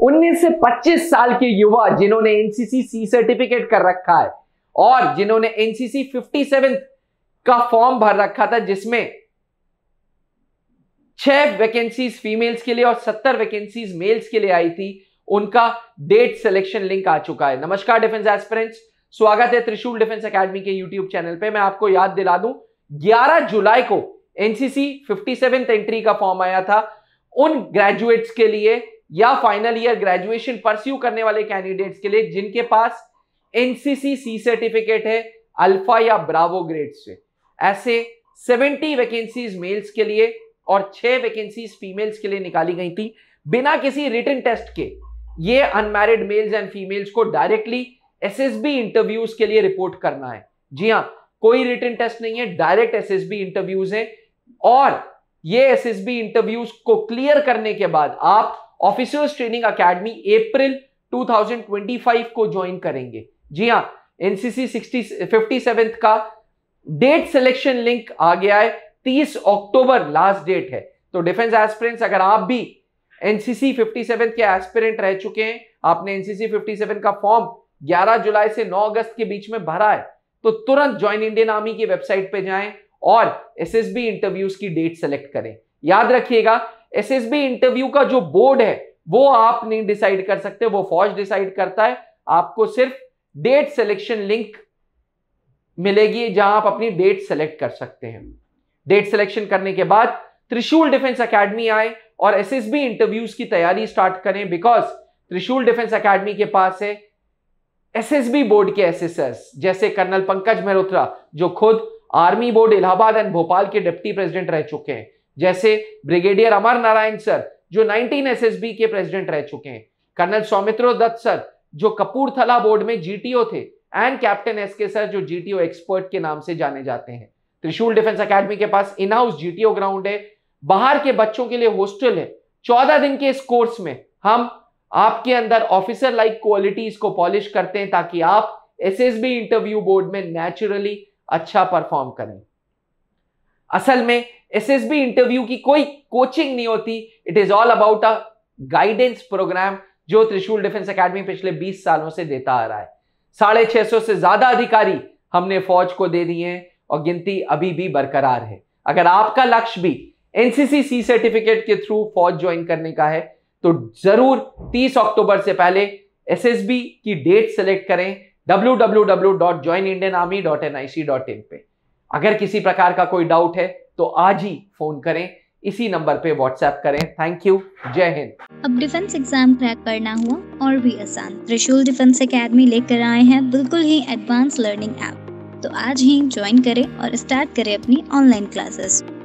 उन्नीस से 25 साल के युवा जिन्होंने एनसीसी सी सर्टिफिकेट कर रखा है और जिन्होंने एनसीसी 57 का फॉर्म भर रखा था जिसमें छह वैकेंसीज फीमेल्स के लिए और सत्तर वैकेंसीज मेल्स के लिए आई थी उनका डेट सिलेक्शन लिंक आ चुका है नमस्कार डिफेंस एस्पिरेंट्स स्वागत है त्रिशूल डिफेंस एकेडमी के यूट्यूब चैनल पे मैं आपको याद दिला दूं 11 जुलाई को एनसीसी सेवन एंट्री का फॉर्म आया था उन ग्रेजुएट्स के लिए या फाइनल ईयर ग्रेजुएशन परस्यू करने वाले कैंडिडेट्स के लिए जिनके पास एनसीसी सी सर्टिफिकेट है अल्फा या ब्रावो ग्रेड से ऐसे 70 वैकेंसीज मेल्स के लिए और 6 वैकेंसीज फीमेल्स के लिए निकाली गई थी बिना किसी रिटर्न टेस्ट के ये अनमैरिड मेल्स एंड फीमेल्स को डायरेक्टली एसएसबी इंटरव्यूज के लिए रिपोर्ट करना है जी हाँ कोई रिटर्न टेस्ट नहीं है डायरेक्ट एसएसबी इंटरव्यूज है और ये एसएसबी इंटरव्यूज को क्लियर करने के बाद आप ऑफिसर्स ट्रेनिंग अकेडमी अप्रैल 2025 को ज्वाइन करेंगे जी हाँ एनसीसी फिफ्टी सेवेंथ का डेट सिलेक्शन लिंक आ गया है 30 अक्टूबर लास्ट डेट है तो डिफेंस एस्पिरेंट्स अगर आप भी एनसीसी 57 के एस्पिरेंट रह चुके हैं आपने एनसीसी 57 का फॉर्म 11 जुलाई से 9 अगस्त के बीच में भरा है तो तुरंत ज्वाइन इंडियन आर्मी की वेबसाइट पे जाएं और एसएसबी इंटरव्यूज की डेट सेलेक्ट करें याद रखिएगा एसएसबी इंटरव्यू का जो बोर्ड है वो आप नहीं डिसाइड कर सकते वो फौज डिसाइड करता है आपको सिर्फ डेट सिलेक्शन लिंक मिलेगी जहां आप अपनी डेट सेलेक्ट कर सकते हैं डेट सिलेक्शन करने के बाद त्रिशूल डिफेंस अकेडमी आए और एसएसबी इंटरव्यूज की तैयारी स्टार्ट करें बिकॉज त्रिशूल डिफेंस अकेडमी के पास है एसएसबी बोर्ड के एसएसएस जैसे कर्नल पंकज मेहरोत्रा जो खुद army board Allahabad and Bhopal के डिप्टी प्रेसिडेंट रह चुके हैं जैसे ब्रिगेडियर अमर नारायण सर जो 19 एसएसबी के प्रेसिडेंट रह चुके हैं कर्नल सौमित्रो दत्त सर जो कपूरथला बोर्ड में जीटीओ थे and captain S K sir जो जीटीओ एक्सपर्ट के नाम से जाने जाते हैं त्रिशूल डिफेंस अकेडमी के पास इन हाउस जीटीओ ग्राउंड है बाहर के बच्चों के लिए हॉस्टल है चौदह दिन के इस कोर्स में हम आपके अंदर ऑफिसर लाइक क्वालिटीज को पॉलिश करते हैं ताकि आप एस इंटरव्यू बोर्ड में नेचुरली अच्छा परफॉर्म करें असल में एस इंटरव्यू की कोई कोचिंग नहीं होती it is all about a guidance programme जो त्रिशूल डिफेंस एकेडमी पिछले 20 सालों से देता आ रहा है साढ़े छह सौ से ज्यादा अधिकारी हमने फौज को दे दिए हैं और गिनती अभी भी बरकरार है अगर आपका लक्ष्य भी एनसीसी सी सर्टिफिकेट के थ्रू फौज ज्वाइन करने का है तो जरूर 30 अक्टूबर से पहले एसएसबी की डेट सेलेक्ट करें www.joinindianarmy.nic.in पे अगर किसी प्रकार का कोई डाउट है तो आज ही फोन करें इसी नंबर पे व्हाट्सएप करें थैंक यू जय हिंद अब डिफेंस एग्जाम क्रैक करना हुआ और भी आसान त्रिशूल डिफेंस एकेडमी लेकर आए हैं बिल्कुल ही एडवांस लर्निंग ऐप तो आज ही ज्वाइन करें और स्टार्ट करें अपनी ऑनलाइन क्लासेस